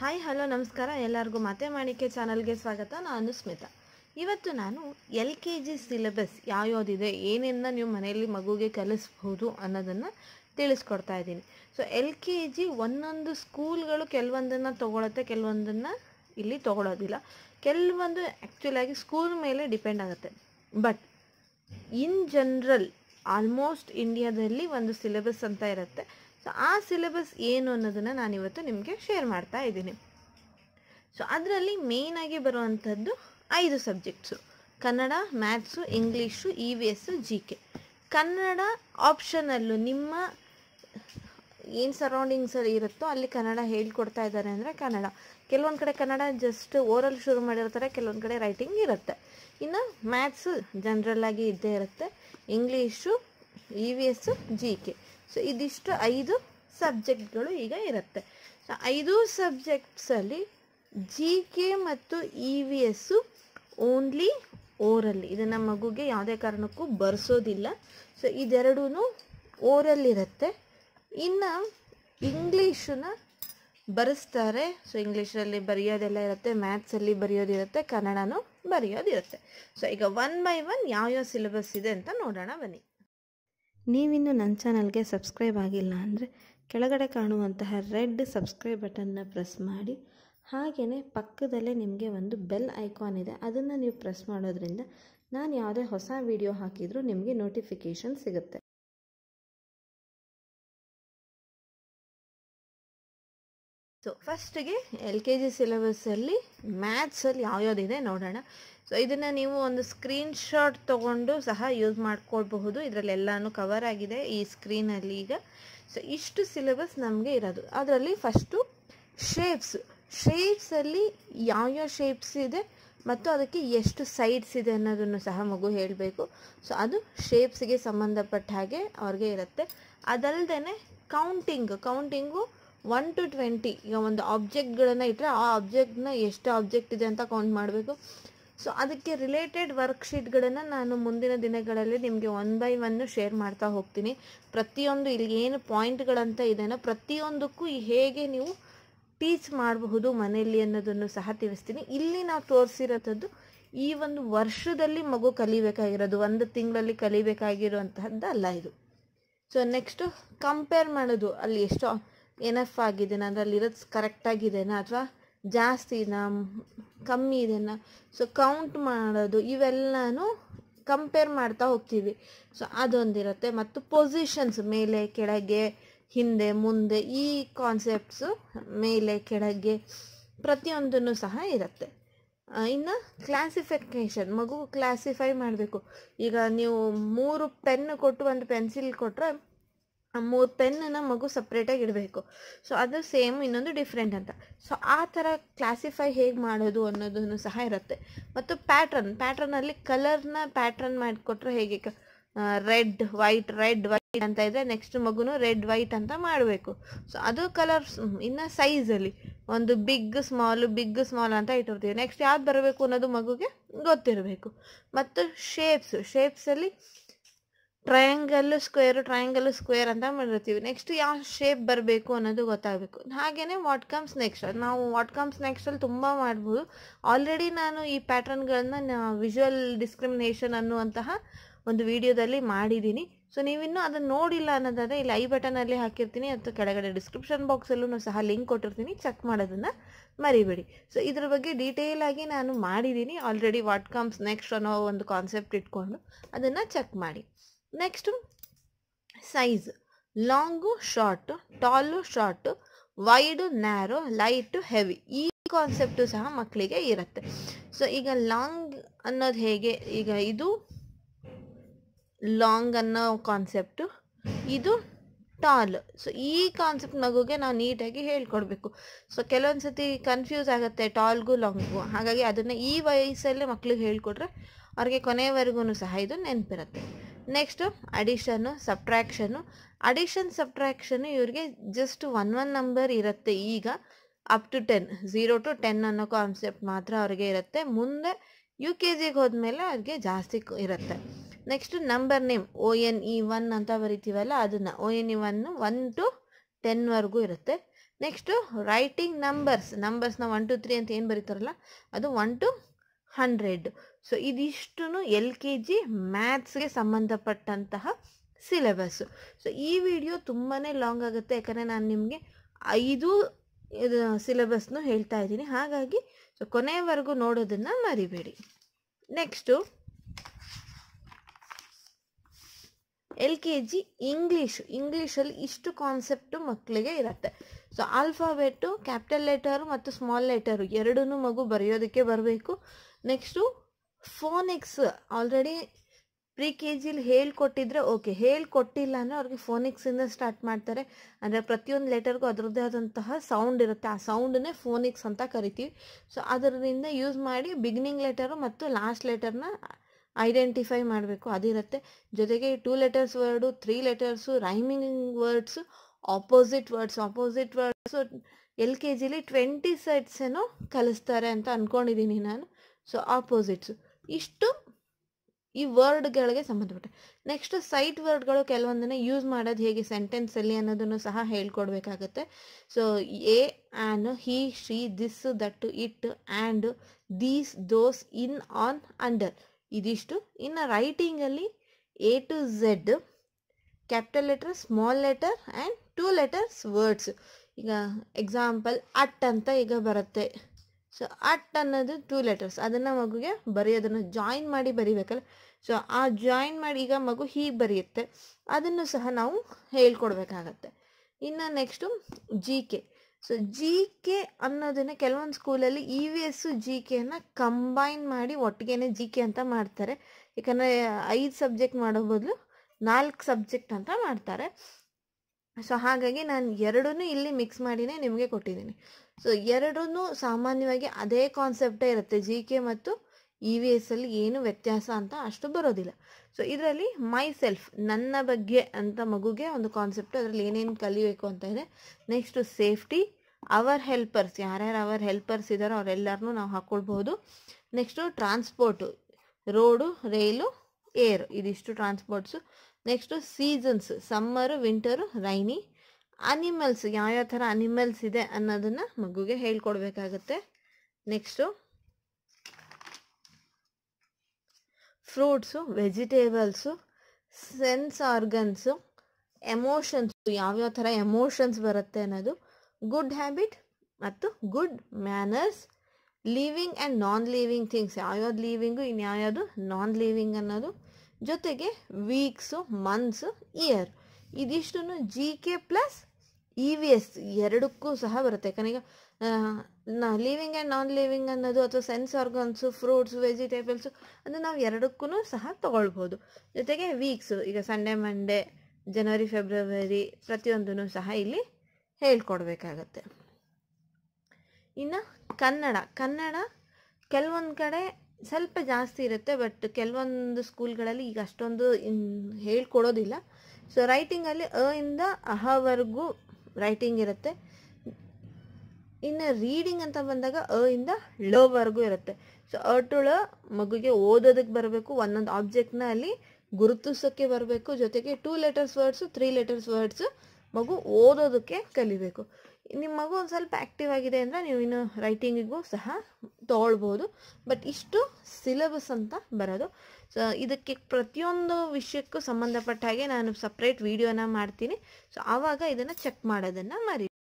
hi hello ನಮಸ್ಕಾರ ಎಲ್ಲರಿಗೂ ಮತ್ತೆ ಮಾಡಿಕೆ ಚಾನಲ್ಗೆ ಸ್ವಾಗತ ನಾನು ಸ್ಮಿತಾ ಇವತ್ತು ನಾನು ಎಲ್ ಕೆ ಜಿ ಸಿಲೆಬಸ್ ಯಾವ್ಯಾವುದಿದೆ ಏನಿಂದ ನೀವು ಮನೆಯಲ್ಲಿ ಮಗುಗೆ ಕಲಿಸ್ಬೋದು ಅನ್ನೋದನ್ನು ತಿಳಿಸ್ಕೊಡ್ತಾ ಇದ್ದೀನಿ ಸೊ ಎಲ್ ಕೆ ಜಿ ಒಂದೊಂದು ಸ್ಕೂಲ್ಗಳು ಕೆಲವೊಂದನ್ನು ತೊಗೊಳುತ್ತೆ ಕೆಲವೊಂದನ್ನು ಇಲ್ಲಿ ತೊಗೊಳೋದಿಲ್ಲ ಕೆಲವೊಂದು ಆ್ಯಕ್ಚುಲಾಗಿ ಸ್ಕೂಲ್ ಮೇಲೆ ಡಿಪೆಂಡ್ ಆಗುತ್ತೆ ಬಟ್ ಇನ್ ಜನರಲ್ ಆಲ್ಮೋಸ್ಟ್ ಇಂಡಿಯಾದಲ್ಲಿ ಒಂದು ಸಿಲೆಬಸ್ ಅಂತ ಇರುತ್ತೆ ಸೊ ಆ ಸಿಲೆಬಸ್ ಏನು ಅನ್ನೋದನ್ನು ನಾನಿವತ್ತು ನಿಮಗೆ ಶೇರ್ ಮಾಡ್ತಾ ಇದ್ದೀನಿ ಸೊ ಅದರಲ್ಲಿ ಮೇಯ್ನಾಗಿ ಬರುವಂಥದ್ದು ಐದು subjects Kannada maths English E V S G K Kannada ಆಪ್ಷನಲ್ಲೂ ನಿಮ್ಮ ಏನು ಸರೌಂಡಿಂಗ್ಸಲ್ಲಿ ಇರುತ್ತೋ ಅಲ್ಲಿ ಕನ್ನಡ ಹೇಳ್ಕೊಡ್ತಾ ಇದ್ದಾರೆ ಅಂದರೆ ಕನ್ನಡ ಕೆಲವೊಂದು ಕಡೆ ಕನ್ನಡ ಜಸ್ಟ್ ಓರಲ್ ಶುರು ಮಾಡಿರ್ತಾರೆ ಕೆಲವೊಂದು ಕಡೆ ರೈಟಿಂಗ್ ಇರುತ್ತೆ ಇನ್ನು ಮ್ಯಾಥ್ಸು ಜನ್ರಲ್ಲಾಗಿ ಇದ್ದೇ ಇರುತ್ತೆ English E V S G K so ಇದಿಷ್ಟು ಐದು ಸಬ್ಜೆಕ್ಟ್ಗಳು ಈಗ ಇರುತ್ತೆ ಸೊ ಐದು ಸಬ್ಜೆಕ್ಟ್ಸಲ್ಲಿ ಜಿ ಕೆ ಮತ್ತು ಇ ವಿ ಎಸ್ಸು ಓನ್ಲಿ ಓರಲ್ಲಿ ಇದನ್ನು ಮಗುಗೆ ಯಾವುದೇ ಕಾರಣಕ್ಕೂ ಬರ್ಸೋದಿಲ್ಲ ಸೊ ಇದೆರಡೂ ಓರಲ್ಲಿ ಇನ್ನು ಇಂಗ್ಲೀಷನ್ನು ಬರೆಸ್ತಾರೆ ಸೊ ಇಂಗ್ಲೀಷಲ್ಲಿ ಬರೆಯೋದೆಲ್ಲ ಇರುತ್ತೆ ಮ್ಯಾಥ್ಸಲ್ಲಿ ಬರೆಯೋದಿರುತ್ತೆ ಕನ್ನಡನೂ ಬರೆಯೋದಿರುತ್ತೆ ಸೊ ಈಗ ಒನ್ ಬೈ ಒನ್ ಯಾವ್ಯಾವ ಸಿಲೆಬಸ್ ಇದೆ ಅಂತ ನೋಡೋಣ ಬನ್ನಿ ನೀವಿನ್ನೂ ನನ್ನ ಚಾನಲ್ಗೆ ಸಬ್ಸ್ಕ್ರೈಬ್ ಆಗಿಲ್ಲ ಅಂದರೆ ಕೆಳಗಡೆ ಕಾಣುವಂತಹ ರೆಡ್ ಸಬ್ಸ್ಕ್ರೈಬ್ ಬಟನ್ನ ಪ್ರೆಸ್ ಮಾಡಿ ಹಾಗೆಯೇ ಪಕ್ಕದಲ್ಲೇ ನಿಮಗೆ ಒಂದು ಬೆಲ್ ಐಕಾನ್ ಇದೆ ಅದನ್ನು ನೀವು ಪ್ರೆಸ್ ಮಾಡೋದ್ರಿಂದ ನಾನು ಯಾವುದೇ ಹೊಸ ವಿಡಿಯೋ ಹಾಕಿದರೂ ನಿಮಗೆ ನೋಟಿಫಿಕೇಷನ್ ಸಿಗುತ್ತೆ ಸೊ ಫಸ್ಟಿಗೆ ಎಲ್ ಕೆ ಜಿ ಸಿಲೆಬಸ್ಸಲ್ಲಿ ಮ್ಯಾಥ್ಸಲ್ಲಿ ಯಾವ್ಯಾವುದಿದೆ ನೋಡೋಣ ಸೊ ಇದನ್ನು ನೀವು ಒಂದು ಸ್ಕ್ರೀನ್ ತೊಗೊಂಡು ಸಹ ಯೂಸ್ ಮಾಡ್ಕೊಳ್ಬಹುದು ಇದರಲ್ಲೆಲ್ಲನೂ ಕವರ್ ಆಗಿದೆ ಈ ಸ್ಕ್ರೀನಲ್ಲಿ ಈಗ ಸೊ ಇಷ್ಟು ಸಿಲೆಬಸ್ ನಮಗೆ ಇರೋದು ಅದರಲ್ಲಿ ಫಸ್ಟು ಶೇಪ್ಸ್ ಶೇಪ್ಸಲ್ಲಿ ಯಾವ್ಯಾವ ಶೇಪ್ಸ್ ಇದೆ ಮತ್ತು ಅದಕ್ಕೆ ಎಷ್ಟು ಸೈಡ್ಸ್ ಇದೆ ಅನ್ನೋದನ್ನು ಸಹ ಮಗು ಹೇಳಬೇಕು ಸೊ ಅದು ಶೇಪ್ಸ್ಗೆ ಸಂಬಂಧಪಟ್ಟ ಹಾಗೆ ಅವ್ರಿಗೆ ಇರುತ್ತೆ ಅದಲ್ಲದೆ counting counting one to twenty ಈಗ ಒಂದು ಆಬ್ಜೆಕ್ಟ್ಗಳನ್ನು ಇಟ್ಟರೆ ಆ ಆಬ್ಜೆಕ್ಟ್ನ ಎಷ್ಟು ಆಬ್ಜೆಕ್ಟ್ ಇದೆ ಅಂತ ಕೌಂಟ್ ಮಾಡಬೇಕು ಸೊ ಅದಕ್ಕೆ ರಿಲೇಟೆಡ್ ವರ್ಕ್ಶೀಟ್ಗಳನ್ನು ನಾನು ಮುಂದಿನ ದಿನಗಳಲ್ಲಿ ನಿಮಗೆ ಒನ್ ಬೈ ಒನ್ನು ಶೇರ್ ಮಾಡ್ತಾ ಹೋಗ್ತೀನಿ ಪ್ರತಿಯೊಂದು ಇಲ್ಲಿ ಏನು ಪಾಯಿಂಟ್ಗಳಂತ ಇದೆಯೋ ಪ್ರತಿಯೊಂದಕ್ಕೂ ಹೇಗೆ ನೀವು ಟೀಚ್ ಮಾಡಬಹುದು ಮನೆಯಲ್ಲಿ ಅನ್ನೋದನ್ನು ಸಹ ತಿಳಿಸ್ತೀನಿ ಇಲ್ಲಿ ನಾವು ತೋರಿಸಿರೋಂಥದ್ದು ಈ ಒಂದು ವರ್ಷದಲ್ಲಿ ಮಗು ಕಲಿಬೇಕಾಗಿರೋದು ಒಂದು ತಿಂಗಳಲ್ಲಿ ಕಲಿಬೇಕಾಗಿರುವಂತಹದ್ದು ಅಲ್ಲ ಇದು ಸೊ ನೆಕ್ಸ್ಟು ಕಂಪೇರ್ ಮಾಡೋದು ಅಲ್ಲಿ ಎಷ್ಟೋ ಎನಫ್ ಆಗಿದೆಯಾ ಅಂದರೆ ಅಲ್ಲಿರೋದು ಕರೆಕ್ಟಾಗಿದೆನಾ ಅಥವಾ ಜಾಸ್ತಿನಾ ಕಮ್ಮಿ ಇದೆಯಾ ಸೊ ಕೌಂಟ್ ಮಾಡೋದು ಇವೆಲ್ಲನೂ ಕಂಪೇರ್ ಮಾಡ್ತಾ ಹೋಗ್ತೀವಿ ಸೊ ಅದೊಂದಿರುತ್ತೆ ಮತ್ತು ಪೊಸಿಷನ್ಸ್ ಮೇಲೆ ಕೆಳಗೆ ಹಿಂದೆ ಮುಂದೆ ಈ ಕಾನ್ಸೆಪ್ಟ್ಸು ಮೇಲೆ ಕೆಳಗೆ ಪ್ರತಿಯೊಂದನ್ನು ಸಹ ಇರುತ್ತೆ ಇನ್ನು ಕ್ಲಾಸಿಫಿಕೇಷನ್ ಮಗು ಕ್ಲಾಸಿಫೈ ಮಾಡಬೇಕು ಈಗ ನೀವು ಮೂರು ಪೆನ್ನು ಕೊಟ್ಟು ಒಂದು ಪೆನ್ಸಿಲ್ ಕೊಟ್ಟರೆ ಮೂರು ಪೆನ್ನನ್ನು ಮಗು ಸಪ್ರೇಟಾಗಿ ಇಡಬೇಕು ಸೊ ಅದು ಸೇಮ್ ಇನ್ನೊಂದು ಡಿಫ್ರೆಂಟ್ ಅಂತ ಸೊ ಆ ಥರ ಕ್ಲಾಸಿಫೈ ಹೇಗೆ ಮಾಡೋದು ಅನ್ನೋದನ್ನು ಸಹ ಇರುತ್ತೆ ಮತ್ತು ಪ್ಯಾಟ್ರನ್ ಪ್ಯಾಟ್ರನಲ್ಲಿ ಕಲರ್ನ ಪ್ಯಾಟ್ರನ್ ಮಾಡಿಕೊಟ್ರೆ ಹೇಗೆ ರೆಡ್ ವೈಟ್ ರೆಡ್ ವೈಟ್ ಅಂತ ಇದ್ದರೆ ನೆಕ್ಸ್ಟ್ ಮಗುನು ರೆಡ್ ವೈಟ್ ಅಂತ ಮಾಡಬೇಕು ಸೊ ಅದು ಕಲರ್ಸ್ ಇನ್ನು ಸೈಜಲ್ಲಿ ಒಂದು ಬಿಗ್ ಸ್ಮಾಲು ಬಿಗ್ ಸ್ಮಾಲ್ ಅಂತ ಇಟ್ಟಿರ್ತೀವಿ ನೆಕ್ಸ್ಟ್ ಯಾವ್ದು ಬರಬೇಕು ಅನ್ನೋದು ಮಗುಗೆ ಗೊತ್ತಿರಬೇಕು ಮತ್ತು ಶೇಪ್ಸ್ ಶೇಪ್ಸಲ್ಲಿ ಟ್ರಯಾಂಗಲ್ ಸ್ಕ್ವೇರು ಟ್ರಯಾಂಗಲ್ ಸ್ಕ್ವೇರ್ ಅಂತ ಮಾಡಿರ್ತೀವಿ ನೆಕ್ಸ್ಟ್ ಯಾವ ಶೇಪ್ ಬರಬೇಕು ಅನ್ನೋದು ಗೊತ್ತಾಗಬೇಕು ಹಾಗೆಯೇ ವಾಟ್ ಕಮ್ಸ್ ನೆಕ್ಸ್ಟ್ ನಾವು ವಾಟ್ ಕಮ್ಸ್ ನೆಕ್ಸ್ಟಲ್ಲಿ ತುಂಬ ಮಾಡ್ಬೋದು ಆಲ್ರೆಡಿ ನಾನು ಈ ಪ್ಯಾಟರ್ನ್ಗಳನ್ನ ವಿಜುವಲ್ ಡಿಸ್ಕ್ರಿಮಿನೇಷನ್ ಅನ್ನುವಂತಹ ಒಂದು ವಿಡಿಯೋದಲ್ಲಿ ಮಾಡಿದ್ದೀನಿ ಸೊ ನೀವಿನ್ನೂ ಅದನ್ನು ನೋಡಿಲ್ಲ ಅನ್ನೋದಾದರೆ ಇಲ್ಲಿ ಐ ಬಟನಲ್ಲಿ ಹಾಕಿರ್ತೀನಿ ಅಥವಾ ಕೆಳಗಡೆ ಡಿಸ್ಕ್ರಿಪ್ಷನ್ ಬಾಕ್ಸಲ್ಲೂ ಸಹ ಲಿಂಕ್ ಕೊಟ್ಟಿರ್ತೀನಿ ಚೆಕ್ ಮಾಡೋದನ್ನು ಮರಿಬೇಡಿ ಸೊ ಇದ್ರ ಬಗ್ಗೆ ಡೀಟೇಲ್ ಆಗಿ ನಾನು ಮಾಡಿದ್ದೀನಿ ಆಲ್ರೆಡಿ ವಾಟ್ ಕಮ್ಸ್ ನೆಕ್ಸ್ಟ್ ಅನ್ನೋ ಒಂದು ಕಾನ್ಸೆಪ್ಟ್ ಇಟ್ಕೊಂಡು ಅದನ್ನು ಚೆಕ್ ಮಾಡಿ next size long short tall short wide narrow light heavy ಈ ಕಾನ್ಸೆಪ್ಟು ಸಹ ಮಕ್ಕಳಿಗೆ ಇರುತ್ತೆ ಸೊ ಈಗ ಲಾಂಗ್ ಅನ್ನೋದು ಹೇಗೆ ಈಗ ಇದು ಲಾಂಗ್ ಅನ್ನೋ ಕಾನ್ಸೆಪ್ಟು ಇದು ಟಾಲ್ ಸೊ ಈ ಕಾನ್ಸೆಪ್ಟ್ ಮಗುಗೆ ನಾವು ನೀಟಾಗಿ ಹೇಳ್ಕೊಡ್ಬೇಕು ಸೊ ಕೆಲವೊಂದು ಸತಿ ಕನ್ಫ್ಯೂಸ್ ಆಗುತ್ತೆ ಟಾಲ್ಗೂ ಲಾಂಗ್ಗೂ ಹಾಗಾಗಿ ಅದನ್ನು ಈ ವಯಸ್ಸಲ್ಲೇ ಮಕ್ಳಿಗೆ ಹೇಳ್ಕೊಟ್ರೆ ಅವ್ರಿಗೆ ಕೊನೆಯವರೆಗೂ ಸಹ ಇದು ನೆನಪಿರುತ್ತೆ ನೆಕ್ಸ್ಟು ಅಡಿಷನ್ನು ಸಬ್ಟ್ರ್ಯಾಕ್ಷನ್ನು ಅಡಿಷನ್ ಸಬ್ಟ್ರ್ಯಾಕ್ಷನ್ನು ಇವ್ರಿಗೆ ಜಸ್ಟ್ ಒನ್ ಒನ್ ನಂಬರ್ ಇರುತ್ತೆ ಈಗ up to ten zero to ten ಅನ್ನೋ ಕಾನ್ಸೆಪ್ಟ್ ಮಾತ್ರ ಅವ್ರಿಗೆ ಇರುತ್ತೆ ಮುಂದೆ ಯು ಕೆ ಜಿಗೆ ಹೋದ್ಮೇಲೆ ಅವ್ರಿಗೆ ಜಾಸ್ತಿ ಇರುತ್ತೆ next number name O N E one ಅಂತ ಬರಿತೀವಲ್ಲ ಅದನ್ನು O N E one one to ಟೆನ್ವರೆಗೂ ಇರುತ್ತೆ ನೆಕ್ಸ್ಟು ರೈಟಿಂಗ್ ನಂಬರ್ಸ್ ನಂಬರ್ಸ್ನ ಒನ್ ಟು ತ್ರೀ ಅಂತ ಏನು ಬರೀತಾರಲ್ಲ ಅದು ಒನ್ ಟು ಹಂಡ್ರೆಡ್ ಸೊ ಇದಿಷ್ಟು ಎಲ್ ಕೆ ಜಿ ಮ್ಯಾಥ್ಸ್ಗೆ ಸಂಬಂಧಪಟ್ಟಂತಹ ಸಿಲೆಬಸ್ಸು ಸೊ ಈ ವಿಡಿಯೋ ತುಂಬಾ ಲಾಂಗ್ ಆಗುತ್ತೆ ಯಾಕಂದರೆ ನಾನು ನಿಮಗೆ ಐದು ಸಿಲೆಬಸ್ನು ಹೇಳ್ತಾ ಇದ್ದೀನಿ ಹಾಗಾಗಿ ಸೊ ಕೊನೆಯವರೆಗೂ ನೋಡೋದನ್ನು ಮರಿಬೇಡಿ next L K G English ಇಂಗ್ಲೀಷಲ್ಲಿ ಇಷ್ಟು ಕಾನ್ಸೆಪ್ಟು ಮಕ್ಕಳಿಗೆ ಇರುತ್ತೆ ಸೊ ಆಲ್ಫಾಬೆಟ್ಟು ಕ್ಯಾಪಿಟಲ್ ಲೆಟರು ಮತ್ತು ಸ್ಮಾಲ್ ಲೆಟರು ಎರಡನ್ನೂ ಮಗು ಬರೆಯೋದಕ್ಕೆ ಬರಬೇಕು next phonics already pre K ಜಿಲಿ ಹೇಳ್ಕೊಟ್ಟಿದ್ರೆ ಓಕೆ ಹೇಳ್ಕೊಟ್ಟಿಲ್ಲ ಅಂದರೆ ಅವ್ರಿಗೆ ಫೋನಿಕ್ಸಿಂದ ಸ್ಟಾರ್ಟ್ ಮಾಡ್ತಾರೆ ಅಂದರೆ ಪ್ರತಿಯೊಂದು ಲೆಟರ್ಗೂ ಅದರದ್ದೇ ಆದಂತಹ ಸೌಂಡ್ ಇರುತ್ತೆ ಆ ಸೌಂಡನ್ನೇ ಫೋನಿಕ್ಸ್ ಅಂತ ಕರಿತೀವಿ ಸೊ ಅದರಿಂದ ಯೂಸ್ ಮಾಡಿ ಬಿಗ್ನಿಂಗ್ ಲೆಟರು ಮತ್ತು ಲಾಸ್ಟ್ ಲೆಟರ್ನ ಐಡೆಂಟಿಫೈ ಮಾಡಬೇಕು ಅದಿರುತ್ತೆ ಜೊತೆಗೆ two letters word three letters rhyming words opposite words opposite words L K ಜಿಲಿ ಟ್ವೆಂಟಿ ಸೆಟ್ಸ್ ಕಲಿಸ್ತಾರೆ ಅಂತ ಅಂದ್ಕೊಂಡಿದ್ದೀನಿ ನಾನು ಸೊ ಆಪೋಸಿಟ್ಸು ಇಷ್ಟು ಈ ವರ್ಡ್ಗಳಿಗೆ ಸಂಬಂಧಪಟ್ಟೆ ನೆಕ್ಸ್ಟ್ ಸೈಟ್ ವರ್ಡ್ಗಳು ಕೆಲವೊಂದನ್ನು ಯೂಸ್ ಮಾಡೋದು ಹೇಗೆ ಸೆಂಟೆನ್ಸಲ್ಲಿ ಅನ್ನೋದನ್ನು ಸಹ ಹೇಳ್ಕೊಡ್ಬೇಕಾಗತ್ತೆ so a an he she this that it and these those in on under ಇದಿಷ್ಟು ಇನ್ನು ರೈಟಿಂಗಲ್ಲಿ A to Z capital letter small letter and two letters words ಈಗ ಎಕ್ಸಾಂಪಲ್ ಅಟ್ ಅಂತ ಈಗ ಬರುತ್ತೆ ಸೊ ಅಟ್ ಅನ್ನೋದು ಟೂ ಲೆಟರ್ಸ್ ಅದನ್ನು ಮಗುಗೆ ಬರೆಯೋದನ್ನು ಜಾಯಿನ್ ಮಾಡಿ ಬರಿಬೇಕಲ್ಲ ಸೊ ಆ ಜಾಯಿನ್ ಮಾಡಿ ಈಗ ಮಗು ಹೀಗೆ ಬರೆಯುತ್ತೆ ಅದನ್ನು ಸಹ ನಾವು ಹೇಳ್ಕೊಡ್ಬೇಕಾಗತ್ತೆ ಇನ್ನು next G K so G K ಅನ್ನೋದನ್ನು ಕೆಲವೊಂದು ಸ್ಕೂಲಲ್ಲಿ E e V S G ಅನ್ನ ಕಂಬೈನ್ ಮಾಡಿ ಒಟ್ಟಿಗೆನೆ ಜಿ ಕೆ ಅಂತ ಮಾಡ್ತಾರೆ ಯಾಕಂದರೆ ಐದು ಸಬ್ಜೆಕ್ಟ್ ಮಾಡೋ ಬದಲು ನಾಲ್ಕು ಸಬ್ಜೆಕ್ಟ್ ಅಂತ ಮಾಡ್ತಾರೆ ಸೊ ಹಾಗಾಗಿ ನಾನು ಎರಡನ್ನೂ ಇಲ್ಲಿ ಮಿಕ್ಸ್ ಮಾಡಿನೇ ನಿಮಗೆ ಕೊಟ್ಟಿದ್ದೀನಿ ಸೊ ಎರಡೂ ಸಾಮಾನ್ಯವಾಗಿ ಅದೇ ಕಾನ್ಸೆಪ್ಟೇ ಇರುತ್ತೆ ಜಿ ಕೆ ಮತ್ತು ಇ ವಿ ಎಸ್ ಅಲ್ಲಿ ಏನು ವ್ಯತ್ಯಾಸ ಅಂತ ಅಷ್ಟು ಬರೋದಿಲ್ಲ ಸೊ ಇದರಲ್ಲಿ ಮೈ ಸೆಲ್ಫ್ ನನ್ನ ಬಗ್ಗೆ ಅಂತ ಮಗುಗೆ ಒಂದು ಕಾನ್ಸೆಪ್ಟ್ ಅದರಲ್ಲಿ ಏನೇನು ಕಲಿಬೇಕು ಅಂತ ಇದೆ ನೆಕ್ಸ್ಟು ಸೇಫ್ಟಿ ಅವರ್ ಹೆಲ್ಪರ್ಸ್ ಯಾರ್ಯಾರು ಅವರ್ ಹೆಲ್ಪರ್ಸ್ ಇದ್ದಾರೋ ಅವರೆಲ್ಲರನ್ನೂ ನಾವು ಹಾಕ್ಕೊಳ್ಬಹುದು next transport road rail air ಇದಿಷ್ಟು transports next seasons summer winter rainy animals ಯಾವ್ಯಾವ ಥರ ಅನಿಮಲ್ಸ್ ಇದೆ ಅನ್ನೋದನ್ನು ಮಗುಗೆ ಹೇಳ್ಕೊಡ್ಬೇಕಾಗತ್ತೆ next fruits vegetables sense organs emotions ಯಾವ್ಯಾವ ಥರ ಎಮೋಷನ್ಸ್ ಬರುತ್ತೆ ಅನ್ನೋದು ಗುಡ್ ಹ್ಯಾಬಿಟ್ ಮತ್ತು good manners living and non living things ಯಾವ್ಯಾವ್ದು ಲೀವಿಂಗು ಇನ್ಯಾವ್ಯಾವುದು ನಾನ್ ಲೀವಿಂಗ್ ಅನ್ನೋದು ಜೊತೆಗೆ ವೀಕ್ಸು ಮಂತ್ಸು ಇಯರ್ ಇದಿಷ್ಟು G K plus E V S ಎರಡಕ್ಕೂ ಸಹ ಬರುತ್ತೆ ಯಾಕಂದ್ರೆ ನಾ ಲಿವಿಂಗ್ ಆ್ಯಂಡ್ ನಾನ್ ಲಿವಿಂಗ್ ಅನ್ನೋದು ಅಥವಾ ಸೆನ್ಸ್ ಆರ್ಗನ್ಸು ಫ್ರೂಟ್ಸ್ ವೆಜಿಟೇಬಲ್ಸು ಅದು ನಾವು ಎರಡಕ್ಕೂ ಸಹ ತೊಗೊಳ್ಬೋದು ಜೊತೆಗೆ ವೀಕ್ಸು ಈಗ ಸಂಡೇ ಮಂಡೇ ಜನವರಿ ಫೆಬ್ರವರಿ ಪ್ರತಿಯೊಂದೂ ಸಹ ಇಲ್ಲಿ ಹೇಳ್ಕೊಡ್ಬೇಕಾಗತ್ತೆ ಇನ್ನು ಕನ್ನಡ ಕನ್ನಡ ಕೆಲವೊಂದು ಕಡೆ ಸ್ವಲ್ಪ ಜಾಸ್ತಿ ಇರುತ್ತೆ ಬಟ್ ಕೆಲವೊಂದು ಸ್ಕೂಲ್ಗಳಲ್ಲಿ ಈಗ ಅಷ್ಟೊಂದು ಹೇಳ್ಕೊಡೋದಿಲ್ಲ ಸೊ ರೈಟಿಂಗಲ್ಲಿ ಅ ಇಂದ ಅಹವರೆಗೂ ರೈಟಿಂಗ್ ಇರುತ್ತೆ ಇನ್ನು ರೀಡಿಂಗ್ ಅಂತ ಬಂದಾಗ ಅ ಇಂದ ಲವರೆಗೂ ಇರುತ್ತೆ ಸೊ ಅ ಟು ಮಗುಗೆ ಓದೋದಕ್ಕೆ ಬರಬೇಕು ಒಂದೊಂದು ಆಬ್ಜೆಕ್ಟ್ನ ಅಲ್ಲಿ ಗುರುತಿಸೋಕ್ಕೆ ಬರಬೇಕು ಜೊತೆಗೆ two letters words three letters words ಮಗು ಓದೋದಕ್ಕೆ ಕಲಿಬೇಕು ನಿಮ್ಮ ಮಗು ಒಂದು ಸ್ವಲ್ಪ ಆ್ಯಕ್ಟಿವ್ ಆಗಿದೆ ಅಂದರೆ ನೀವು ಇನ್ನು ರೈಟಿಂಗಿಗೂ ಸಹ ತೊಗೊಳ್ಬೋದು ಬಟ್ ಇಷ್ಟು ಸಿಲೆಬಸ್ ಅಂತ ಬರೋದು ಸೊ ಇದಕ್ಕೆ ಪ್ರತಿಯೊಂದು ವಿಷಯಕ್ಕೂ ಸಂಬಂಧಪಟ್ಟ ಹಾಗೆ ನಾನು ಸಪ್ರೇಟ್ ವೀಡಿಯೋನ ಮಾಡ್ತೀನಿ ಸೊ ಆವಾಗ ಇದನ್ನು ಚೆಕ್ ಮಾಡೋದನ್ನು ಮರಿ